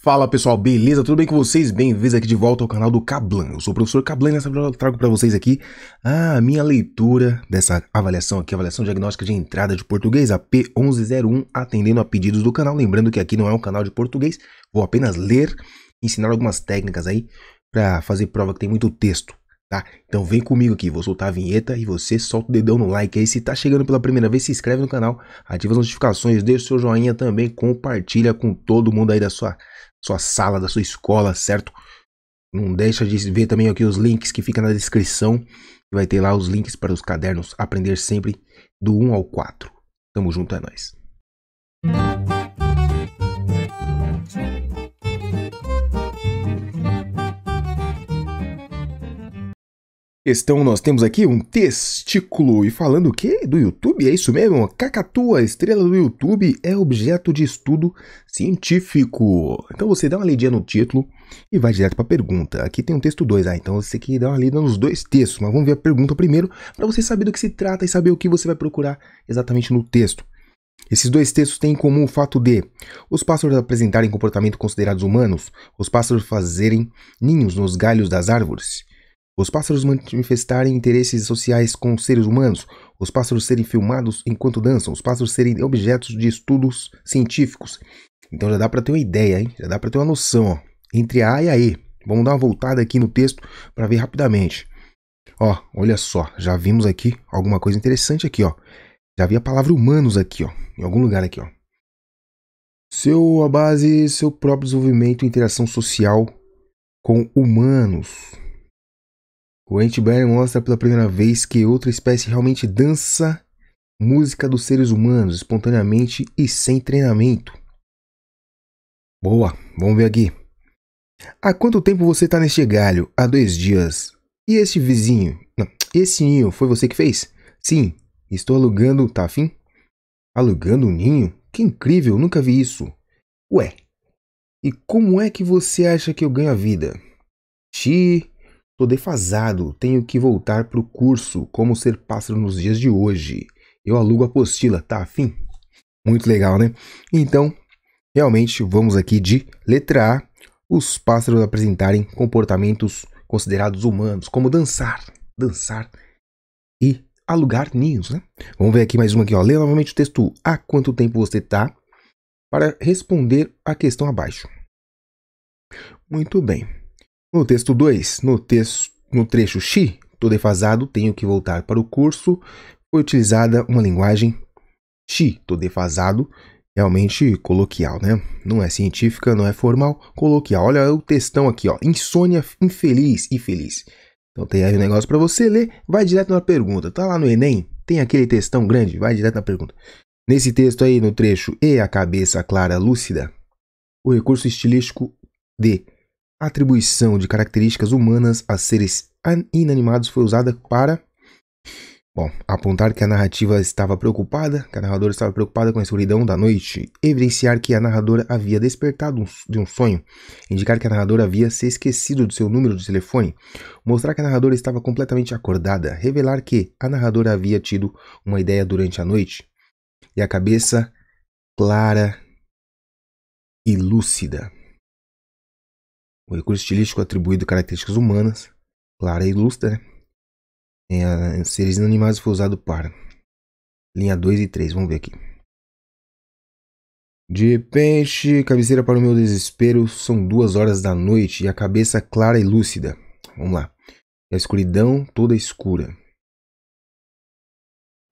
Fala pessoal, beleza? Tudo bem com vocês? Bem-vindos aqui de volta ao canal do Cablan. Eu sou o professor Cablan e nessa prova eu trago para vocês aqui a minha leitura dessa avaliação aqui, avaliação diagnóstica de entrada de português, a P1101, atendendo a pedidos do canal. Lembrando que aqui não é um canal de português, vou apenas ler, ensinar algumas técnicas aí para fazer prova que tem muito texto, tá? Então vem comigo aqui, vou soltar a vinheta e você solta o dedão no like aí. Se tá chegando pela primeira vez, se inscreve no canal, ativa as notificações, deixa o seu joinha também, compartilha com todo mundo aí da sua sua sala, da sua escola, certo? Não deixa de ver também aqui os links que fica na descrição. Vai ter lá os links para os cadernos Aprender Sempre do 1 ao 4. Tamo junto, é nóis. questão, nós temos aqui um testículo. E falando o quê? Do YouTube? É isso mesmo? Cacatua, estrela do YouTube, é objeto de estudo científico. Então você dá uma lida no título e vai direto para a pergunta. Aqui tem um texto 2, ah, então você tem que dar uma lida nos dois textos, mas vamos ver a pergunta primeiro para você saber do que se trata e saber o que você vai procurar exatamente no texto. Esses dois textos têm em comum o fato de os pássaros apresentarem comportamento considerados humanos, os pássaros fazerem ninhos nos galhos das árvores os pássaros manifestarem interesses sociais com os seres humanos, os pássaros serem filmados enquanto dançam, os pássaros serem objetos de estudos científicos. Então já dá para ter uma ideia, hein? Já dá para ter uma noção, ó, entre A e a E. Vamos dar uma voltada aqui no texto para ver rapidamente. Ó, olha só, já vimos aqui alguma coisa interessante aqui, ó. Já vi a palavra humanos aqui, ó, em algum lugar aqui, ó. Seu a base, seu próprio desenvolvimento e interação social com humanos. O Ant Blair mostra pela primeira vez que outra espécie realmente dança música dos seres humanos espontaneamente e sem treinamento. Boa, vamos ver aqui. Há quanto tempo você está neste galho? Há dois dias. E este vizinho? Não, esse ninho foi você que fez? Sim, estou alugando, tá afim? Alugando um ninho? Que incrível, nunca vi isso. Ué, e como é que você acha que eu ganho a vida? Xi, Tô defasado, tenho que voltar pro curso Como Ser Pássaro nos Dias de Hoje. Eu alugo a apostila, tá afim? Muito legal, né? Então, realmente, vamos aqui de letra A. Os pássaros apresentarem comportamentos considerados humanos, como dançar, dançar e alugar ninhos, né? Vamos ver aqui mais uma aqui, ó. Lê novamente o texto há quanto tempo você tá para responder a questão abaixo. Muito bem. No texto 2, no, texto, no trecho X, estou defasado, tenho que voltar para o curso, foi utilizada uma linguagem X, estou defasado, realmente coloquial, né? Não é científica, não é formal, coloquial. Olha o textão aqui, ó, insônia, infeliz e feliz. Então tem aí um negócio para você ler, vai direto na pergunta. Tá lá no Enem, tem aquele textão grande, vai direto na pergunta. Nesse texto aí, no trecho E a cabeça clara lúcida, o recurso estilístico D atribuição de características humanas a seres inanimados foi usada para Bom, apontar que a narrativa estava preocupada, que a narradora estava preocupada com a escuridão da noite, evidenciar que a narradora havia despertado de um sonho, indicar que a narradora havia se esquecido do seu número de telefone, mostrar que a narradora estava completamente acordada, revelar que a narradora havia tido uma ideia durante a noite e a cabeça clara e lúcida. O recurso estilístico atribuído características humanas, clara e lúcida, em, em seres inanimados foi usado para linha 2 e 3. Vamos ver aqui. De repente, cabeceira para o meu desespero, são duas horas da noite e a cabeça clara e lúcida. Vamos lá. E a escuridão toda escura.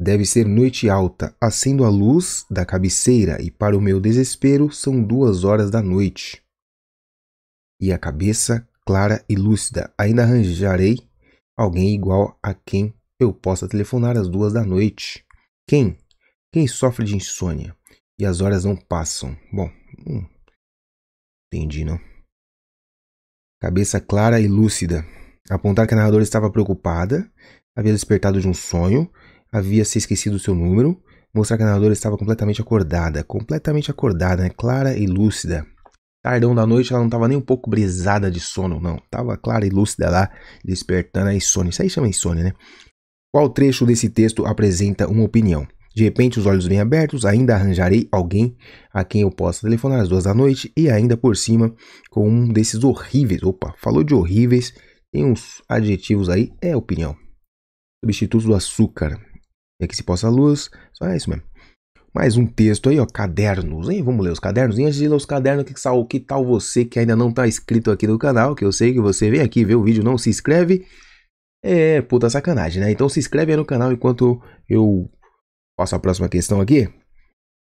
Deve ser noite alta, acendo a luz da cabeceira e para o meu desespero, são duas horas da noite e a cabeça clara e lúcida. Ainda arranjarei alguém igual a quem eu possa telefonar às duas da noite. Quem? Quem sofre de insônia e as horas não passam? Bom, hum, entendi não. Cabeça clara e lúcida. Apontar que a narradora estava preocupada, havia despertado de um sonho, havia se esquecido seu número, mostrar que a narradora estava completamente acordada, completamente acordada, né? clara e lúcida. Tardão da noite, ela não tava nem um pouco brisada de sono, não. Tava clara e lúcida lá, despertando a insônia. Isso aí chama insônia, né? Qual trecho desse texto apresenta uma opinião? De repente, os olhos bem abertos, ainda arranjarei alguém a quem eu possa telefonar às duas da noite e ainda por cima com um desses horríveis. Opa, falou de horríveis, tem uns adjetivos aí, é opinião. Substituto do açúcar. É e aqui se possa luz, só é isso mesmo. Mais um texto aí, ó, cadernos, hein? Vamos ler os cadernos. E antes de ler os cadernos, que, que tal você que ainda não tá inscrito aqui no canal, que eu sei que você vem aqui ver o vídeo não se inscreve. É puta sacanagem, né? Então se inscreve aí no canal enquanto eu faço a próxima questão aqui.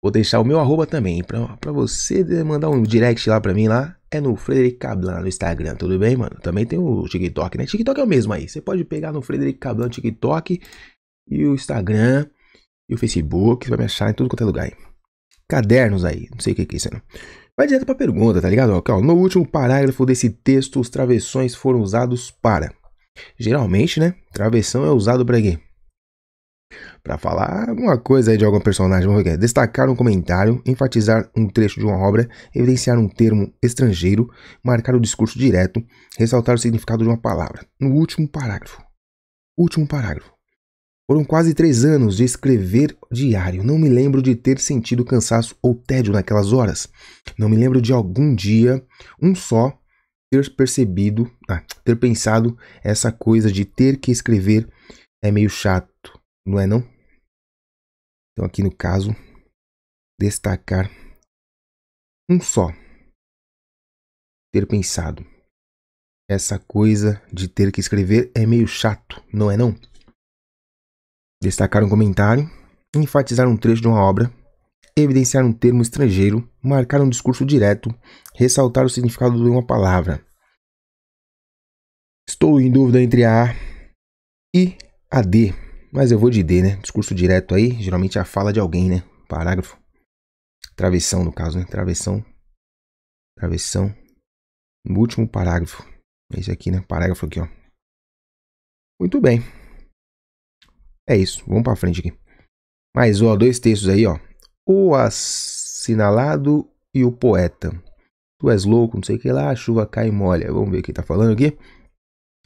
Vou deixar o meu arroba também, pra, você mandar um direct lá pra mim lá. É no Frederic Cablan no Instagram, tudo bem, mano? Também tem o TikTok, né? TikTok é o mesmo aí. Você pode pegar no Frederic Cablan TikTok e o Instagram e o Facebook, você vai me achar em tudo quanto é lugar aí. Cadernos aí, não sei o que é isso Vai direto pra pergunta, tá ligado? Ó, no último parágrafo desse texto, os travessões foram usados para. Geralmente, né? Travessão é usado para quê? Para falar alguma coisa aí de algum personagem, vamos ver aqui. É. Destacar um comentário, enfatizar um trecho de uma obra, evidenciar um termo estrangeiro, marcar o discurso direto, ressaltar o significado de uma palavra. No último parágrafo. Último parágrafo. Foram quase três anos de escrever diário. Não me lembro de ter sentido cansaço ou tédio naquelas horas. Não me lembro de algum dia, um só, ter percebido, ah, ter pensado essa coisa de ter que escrever é meio chato, não é não? Então aqui no caso, destacar um só ter pensado. Essa coisa de ter que escrever é meio chato, não é não? destacar um comentário, enfatizar um trecho de uma obra, evidenciar um termo estrangeiro, marcar um discurso direto, ressaltar o significado de uma palavra. Estou em dúvida entre a A e a D, mas eu vou de D, né? Discurso direto aí, geralmente é a fala de alguém, né? Parágrafo. Travessão, no caso, né? Travessão. Travessão. No último parágrafo. É esse aqui, né? Parágrafo aqui, ó. Muito bem. É isso, vamos para frente aqui. Mais ó, dois textos aí, ó. O assinalado e o poeta. Tu és louco, não sei o que lá, a chuva cai e molha. Vamos ver o que tá falando aqui.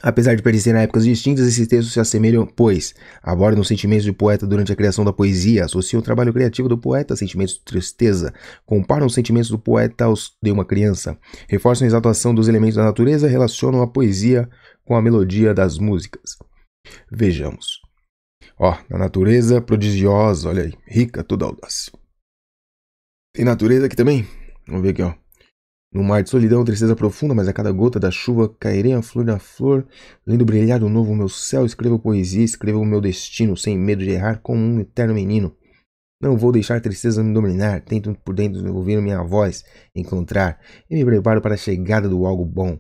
Apesar de pertencerem a épocas distintas, esses textos se assemelham, pois abordam os sentimentos do poeta durante a criação da poesia, associam o trabalho criativo do poeta a sentimentos de tristeza, comparam os sentimentos do poeta aos de uma criança, reforçam a exaltação dos elementos da natureza, relacionam a poesia com a melodia das músicas. Vejamos. Ó, na natureza prodigiosa, olha aí, rica toda audácia. Tem natureza aqui também? Vamos ver aqui, ó. No mar de solidão, tristeza profunda, mas a cada gota da chuva cairei a flor da flor, lindo brilhar do novo meu céu, escrevo poesia, escrevo o meu destino, sem medo de errar, como um eterno menino. Não vou deixar a tristeza me dominar, tento por dentro desenvolver minha voz, encontrar, e me preparo para a chegada do algo bom.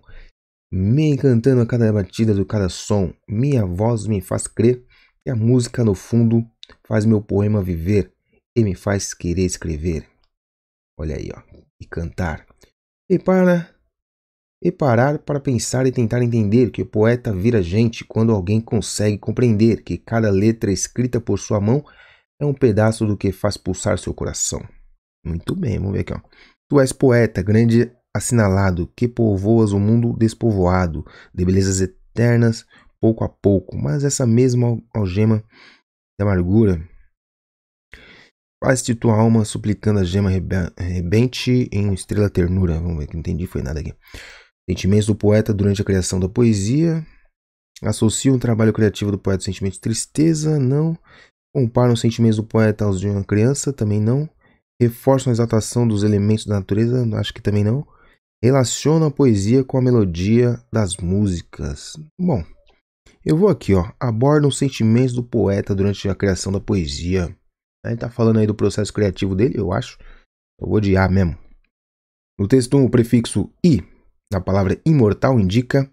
Me encantando a cada batida do cada som, minha voz me faz crer e a música no fundo faz meu poema viver e me faz querer escrever. Olha aí, ó, e cantar. E para e parar para pensar e tentar entender que o poeta vira gente quando alguém consegue compreender que cada letra escrita por sua mão é um pedaço do que faz pulsar seu coração. Muito bem, vamos ver aqui, ó. Tu és poeta, grande assinalado, que povoas o mundo despovoado de belezas eternas, pouco a pouco, mas essa mesma algema da amargura faz-te tua alma suplicando a gema rebente em estrela ternura. Vamos ver que não entendi, foi nada aqui. Sentimentos do poeta durante a criação da poesia associam um trabalho criativo do poeta sentimentos sentimento de tristeza, não. Comparam os sentimentos do poeta aos de uma criança, também não. Reforçam a exaltação dos elementos da natureza, acho que também não relaciona a poesia com a melodia das músicas. Bom, eu vou aqui, ó, aborda os sentimentos do poeta durante a criação da poesia. A gente tá falando aí do processo criativo dele, eu acho. Eu vou A mesmo. No texto 1, o prefixo i na palavra imortal indica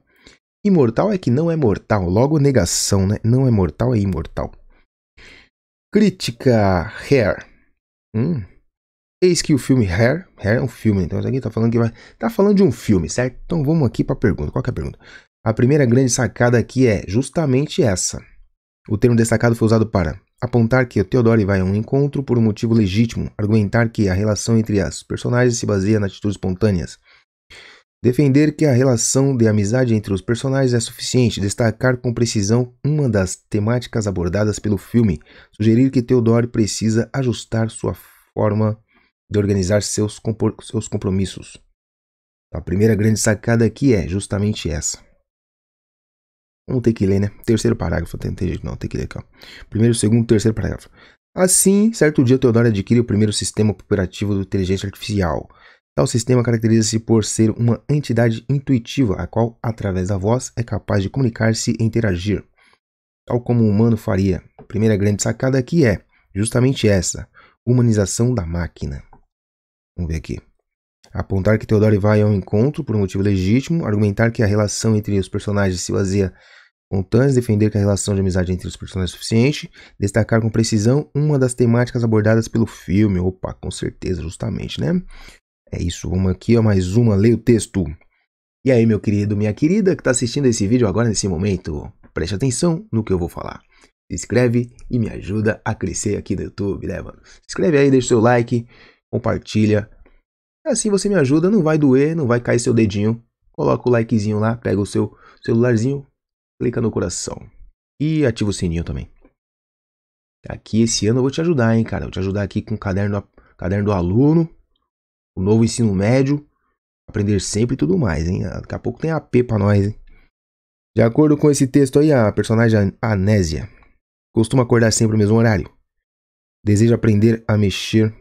imortal é que não é mortal, logo negação, né? Não é mortal, é imortal. Crítica Hair. Hum. Eis que o filme Hair, Hair é um filme, então isso aqui tá falando que vai, tá falando de um filme, certo? Então vamos aqui para pergunta, qual é a pergunta? A primeira grande sacada aqui é justamente essa. O termo destacado foi usado para apontar que Theodore vai a um encontro por um motivo legítimo, argumentar que a relação entre as personagens se baseia em atitudes espontâneas, defender que a relação de amizade entre os personagens é suficiente, destacar com precisão uma das temáticas abordadas pelo filme, sugerir que Theodore precisa ajustar sua forma de organizar seus, seus compromissos. A primeira grande sacada aqui é justamente essa. Vamos ter que ler, né? Terceiro parágrafo, não tem jeito não, tem que ler aqui, ó. Primeiro, segundo, terceiro parágrafo. Assim, certo dia, Teodoro adquire o primeiro sistema operativo de inteligência artificial. Tal sistema caracteriza-se por ser uma entidade intuitiva, a qual, através da voz, é capaz de comunicar-se e interagir, tal como o humano faria. A primeira grande sacada aqui é justamente essa: humanização da máquina. Vamos ver aqui apontar que Teodoro vai ao encontro por um motivo legítimo, argumentar que a relação entre os personagens se baseia Montanes defender que a relação de amizade entre os personagens é suficiente, destacar com precisão uma das temáticas abordadas pelo filme. Opa, com certeza, justamente, né? É isso, vamos aqui, ó, mais uma, leia o texto. E aí, meu querido, minha querida que está assistindo esse vídeo agora nesse momento, preste atenção no que eu vou falar. Se inscreve e me ajuda a crescer aqui no YouTube, né, mano? Se inscreve aí, deixa o seu like, compartilha, Assim você me ajuda, não vai doer, não vai cair seu dedinho. Coloca o likezinho lá, pega o seu celularzinho, clica no coração e ativa o sininho também. Aqui esse ano eu vou te ajudar, hein, cara. vou te ajudar aqui com o caderno, caderno do aluno, o novo ensino médio, aprender sempre e tudo mais, hein. Daqui a pouco tem AP pra nós, hein. De acordo com esse texto aí, a personagem Anésia costuma acordar sempre no mesmo horário. Deseja aprender a mexer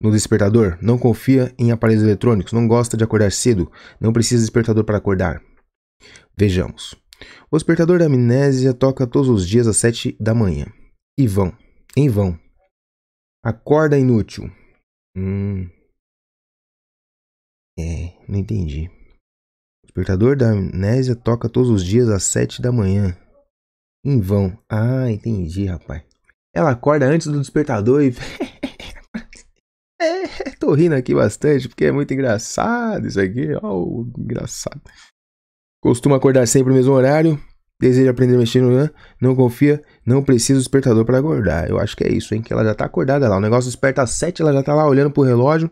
no despertador, não confia em aparelhos eletrônicos, não gosta de acordar cedo, não precisa de despertador para acordar. Vejamos. O despertador da amnésia toca todos os dias às 7 da manhã. E vão. Em vão. Acorda inútil. Hum. É, não entendi. O despertador da amnésia toca todos os dias às 7 da manhã. Em vão. Ah, entendi, rapaz. Ela acorda antes do despertador e. É, tô rindo aqui bastante, porque é muito engraçado isso aqui. Ó, oh, engraçado. Costuma acordar sempre no mesmo horário. Deseja aprender a mexer no RAM. Não confia. Não precisa do despertador para acordar. Eu acho que é isso, hein? Que ela já tá acordada lá. O negócio desperta às 7, ela já tá lá olhando pro relógio.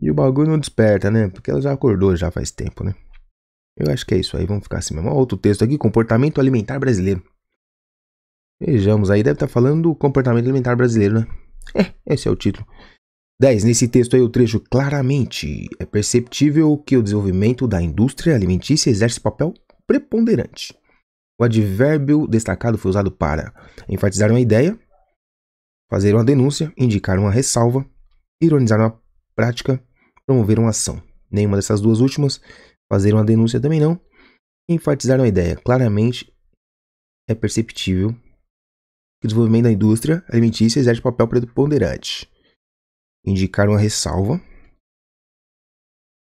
E o bagulho não desperta, né? Porque ela já acordou já faz tempo, né? Eu acho que é isso aí. Vamos ficar assim mesmo. Outro texto aqui: comportamento alimentar brasileiro. Vejamos aí, deve estar tá falando do comportamento alimentar brasileiro, né? É, esse é o título. 10. Nesse texto aí, o trecho claramente é perceptível que o desenvolvimento da indústria alimentícia exerce papel preponderante. O advérbio destacado foi usado para enfatizar uma ideia, fazer uma denúncia, indicar uma ressalva, ironizar uma prática, promover uma ação. Nenhuma dessas duas últimas, fazer uma denúncia também não. Enfatizar uma ideia claramente é perceptível que o desenvolvimento da indústria alimentícia exerce papel preponderante indicar uma ressalva.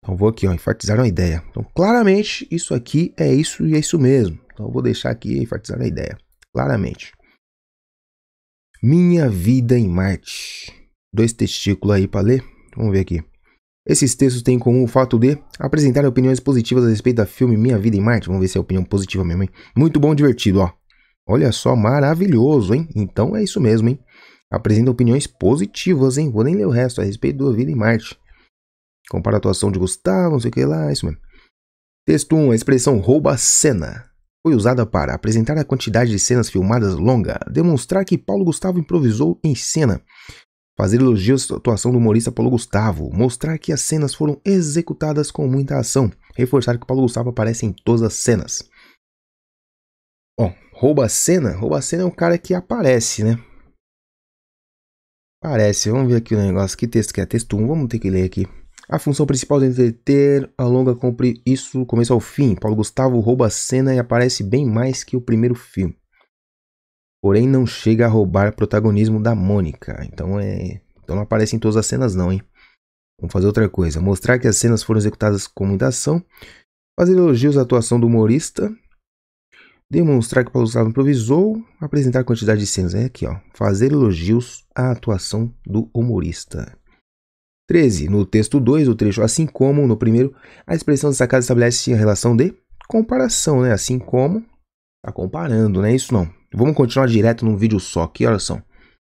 Então vou aqui, ó, enfatizar uma ideia. Então claramente isso aqui é isso e é isso mesmo. Então vou deixar aqui enfatizar a ideia. Claramente. Minha vida em Marte. Dois testículos aí para ler. Vamos ver aqui. Esses textos têm como o fato de apresentar opiniões positivas a respeito da filme Minha Vida em Marte. Vamos ver se é opinião positiva mesmo, hein? Muito bom, divertido, ó. Olha só, maravilhoso, hein? Então é isso mesmo, hein? apresenta opiniões positivas, hein? Vou nem ler o resto a respeito da vida em Marte. Compara a atuação de Gustavo, não sei o que lá, isso mesmo. Texto 1. A expressão rouba cena foi usada para apresentar a quantidade de cenas filmadas longa, demonstrar que Paulo Gustavo improvisou em cena, fazer elogios à atuação do humorista Paulo Gustavo, mostrar que as cenas foram executadas com muita ação, reforçar que Paulo Gustavo aparece em todas as cenas. Bom, rouba cena, rouba cena é um cara que aparece, né? Parece, vamos ver aqui o negócio. Que texto que é? Texto 1, vamos ter que ler aqui. A função principal de entreter, alonga, compre isso começo ao fim. Paulo Gustavo rouba a cena e aparece bem mais que o primeiro filme. Porém, não chega a roubar protagonismo da Mônica. Então é. Então não aparece em todas as cenas, não, hein? Vamos fazer outra coisa. Mostrar que as cenas foram executadas com muita ação. Fazer elogios à atuação do humorista. Demonstrar que Paulo Gustavo improvisou, apresentar a quantidade de cenas. É aqui, ó. Fazer elogios à atuação do humorista. 13. No texto 2, o trecho assim como no primeiro, a expressão destacada estabelece a relação de comparação, né? Assim como tá comparando, né? Isso não. Vamos continuar direto num vídeo só. aqui, olha só.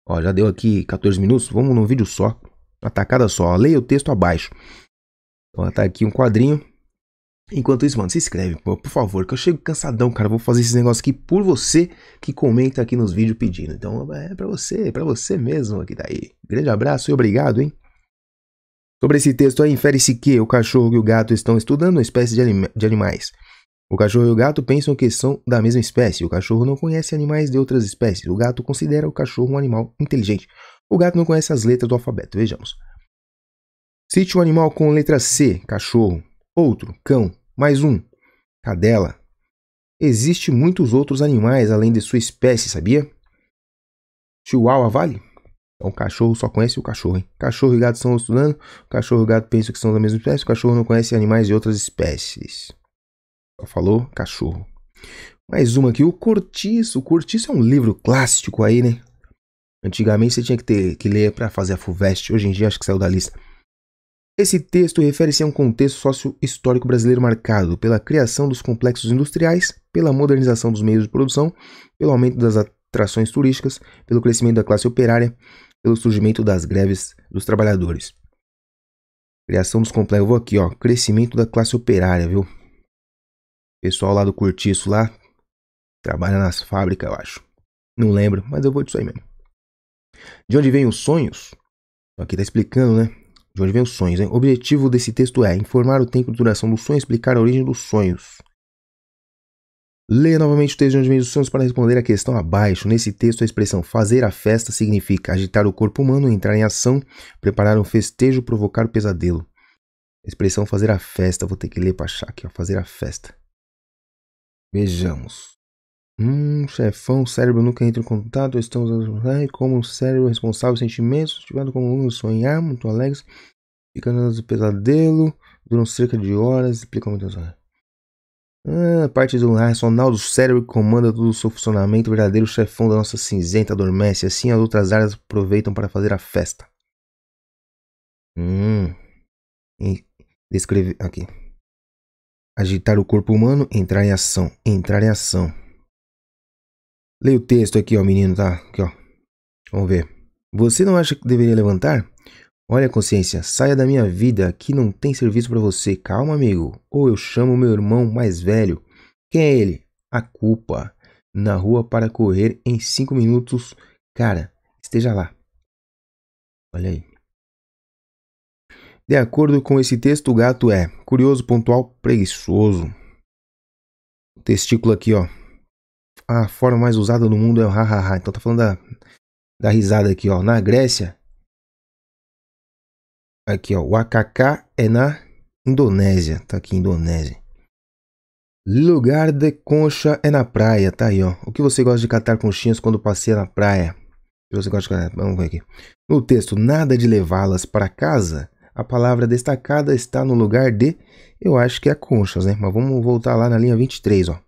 Ó, já deu aqui 14 minutos. Vamos num vídeo só. Atacada só. Ó, leia o texto abaixo. Então, tá aqui um quadrinho Enquanto isso, mano, se inscreve, pô, por favor, que eu chego cansadão, cara. Vou fazer esse negócio aqui por você que comenta aqui nos vídeos pedindo. Então é pra você, é pra você mesmo aqui daí. Grande abraço e obrigado, hein? Sobre esse texto aí, infere-se que o cachorro e o gato estão estudando uma espécie de, anima de animais. O cachorro e o gato pensam que são da mesma espécie. O cachorro não conhece animais de outras espécies. O gato considera o cachorro um animal inteligente. O gato não conhece as letras do alfabeto. Vejamos. Cite um animal com letra C, cachorro. Outro, cão. Mais um. Cadela. Existem muitos outros animais além de sua espécie, sabia? Chihuahua vale? Um então, cachorro só conhece o cachorro, hein? Cachorro e gato são estudando, cachorro e gato pensam que são da mesma espécie, o cachorro não conhece animais de outras espécies. Só falou cachorro. Mais uma aqui, o Cortiço. O Cortiço é um livro clássico aí, né? Antigamente você tinha que ter que ler para fazer a FUVEST, hoje em dia acho que saiu da lista. Esse texto refere-se a um contexto sócio-histórico brasileiro marcado pela criação dos complexos industriais, pela modernização dos meios de produção, pelo aumento das atrações turísticas, pelo crescimento da classe operária, pelo surgimento das greves dos trabalhadores. Criação dos complexos. vou aqui, ó. Crescimento da classe operária, viu? Pessoal lá do Curtiço, lá. Trabalha nas fábricas, eu acho. Não lembro, mas eu vou disso aí mesmo. De onde vêm os sonhos? Aqui tá explicando, né? De onde vem os sonhos, hein? Né? O objetivo desse texto é informar o tempo de duração do sonho e explicar a origem dos sonhos. Leia novamente o texto de onde vem os sonhos para responder a questão abaixo. Nesse texto, a expressão fazer a festa significa agitar o corpo humano, entrar em ação, preparar um festejo, provocar o pesadelo. A expressão fazer a festa, vou ter que ler para achar aqui, ó, fazer a festa. Vejamos. Hum, chefão, o cérebro nunca entra em contato, estamos a como o cérebro responsável sentimentos, tivado como um sonhar, muito alegres, ficando no pesadelo, duram cerca de horas, explica muitas horas. Ah, a parte do racional do cérebro que comanda todo o seu funcionamento, o verdadeiro chefão da nossa cinzenta adormece, assim as outras áreas aproveitam para fazer a festa. Hum. Descrever. Aqui. Agitar o corpo humano, entrar em ação, entrar em ação. Leia o texto aqui, ó, menino, tá? Aqui, ó. Vamos ver. Você não acha que deveria levantar? Olha, consciência, saia da minha vida, aqui não tem serviço para você. Calma, amigo. Ou eu chamo meu irmão mais velho. Quem é ele? A culpa. Na rua para correr em cinco minutos. Cara, esteja lá. Olha aí. De acordo com esse texto, o gato é curioso, pontual, preguiçoso. O testículo aqui, ó a forma mais usada no mundo é o hahaha. Então tá falando da, da risada aqui, ó. Na Grécia, aqui, ó. O AKK é na Indonésia. Tá aqui, Indonésia. Lugar de concha é na praia, tá aí, ó. O que você gosta de catar conchinhas quando passeia na praia? O que você gosta de catar? Vamos ver aqui. No texto, nada de levá-las para casa. A palavra destacada está no lugar de, eu acho que é conchas, né? Mas vamos voltar lá na linha 23, ó.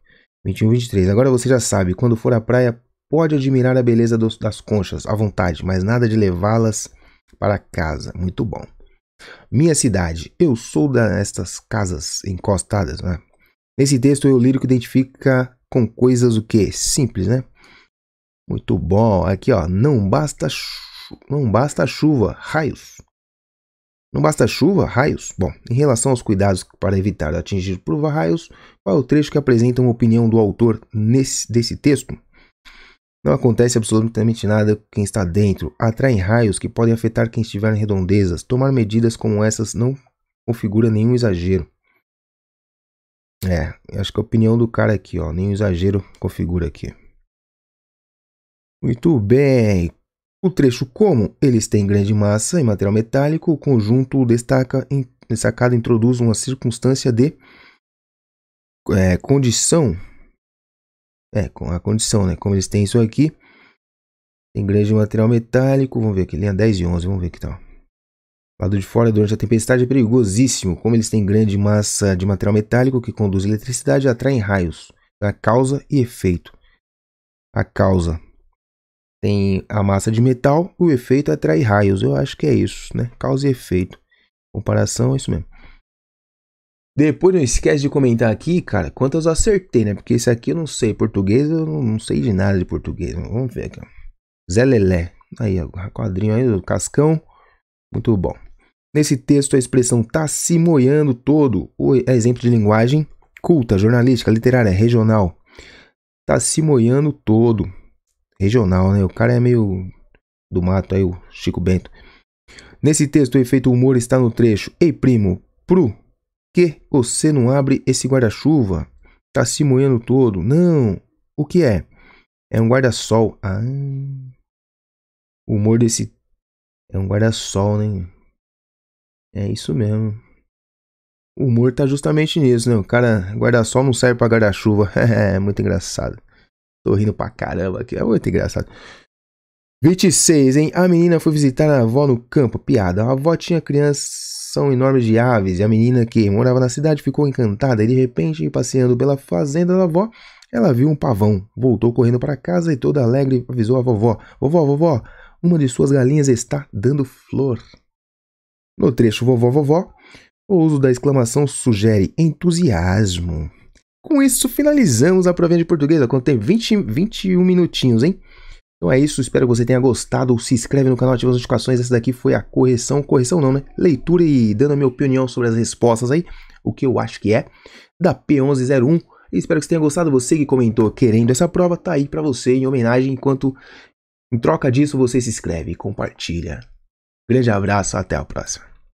21, 23. Agora você já sabe, quando for à praia, pode admirar a beleza dos, das conchas à vontade, mas nada de levá-las para casa. Muito bom. Minha cidade, eu sou destas casas encostadas, né? Nesse texto, eu lírico identifica com coisas o quê? Simples, né? Muito bom. Aqui, ó, não basta, não basta chuva, raios. Não basta chuva, raios? Bom, em relação aos cuidados para evitar atingir por raios, qual é o trecho que apresenta uma opinião do autor nesse, desse texto? Não acontece absolutamente nada com quem está dentro. Atraem raios que podem afetar quem estiver em redondezas. Tomar medidas como essas não configura nenhum exagero. É, acho que a opinião do cara aqui, ó, nenhum exagero configura aqui. Muito bem, o trecho como eles têm grande massa e material metálico, o conjunto destaca, em, destacado introduz uma circunstância de é, condição. É, com a condição, né? Como eles têm isso aqui. Tem grande material metálico. Vamos ver aqui, linha 10 e 11. Vamos ver que tal. Tá? Lado de fora, durante a tempestade, é perigosíssimo. Como eles têm grande massa de material metálico que conduz eletricidade, atraem raios. É a causa e efeito. A causa tem a massa de metal, o efeito atrai raios. Eu acho que é isso, né? Causa e efeito. Comparação, é isso mesmo. Depois não esquece de comentar aqui, cara, quantas eu acertei, né? Porque esse aqui eu não sei. Português eu não sei de nada de português. Vamos ver aqui. Zé Lelé. Aí, ó, quadrinho aí, do Cascão. Muito bom. Nesse texto, a expressão tá se moiando todo é exemplo de linguagem culta, jornalística, literária, regional. Tá se moiando todo regional, né? O cara é meio do mato aí, o Chico Bento. Nesse texto, o efeito humor está no trecho. Ei, primo, pro que você não abre esse guarda-chuva? Tá se moendo todo. Não, o que é? É um guarda-sol. Ah, o humor desse é um guarda-sol, né? É isso mesmo. O humor tá justamente nisso, né? O cara, guarda-sol não serve para guarda-chuva. é muito engraçado. Tô rindo pra caramba aqui. É muito engraçado. 26, hein? A menina foi visitar a avó no campo. Piada. A avó tinha criação enorme de aves e a menina que morava na cidade ficou encantada. E de repente, passeando pela fazenda da avó, ela viu um pavão. Voltou correndo para casa e toda alegre avisou a vovó: Vovó, vovó, uma de suas galinhas está dando flor. No trecho vovó, vovó, o uso da exclamação sugere entusiasmo. Com isso, finalizamos a provinha de português. Quanto tempo? 20, 21 minutinhos, hein? Então é isso, espero que você tenha gostado. Se inscreve no canal, ativa as notificações. Essa daqui foi a correção, correção não, né? Leitura e dando a minha opinião sobre as respostas aí, o que eu acho que é, da P1101. Espero que você tenha gostado. Você que comentou querendo essa prova, tá aí para você em homenagem. Enquanto em troca disso, você se inscreve e compartilha. Grande abraço, até a próxima.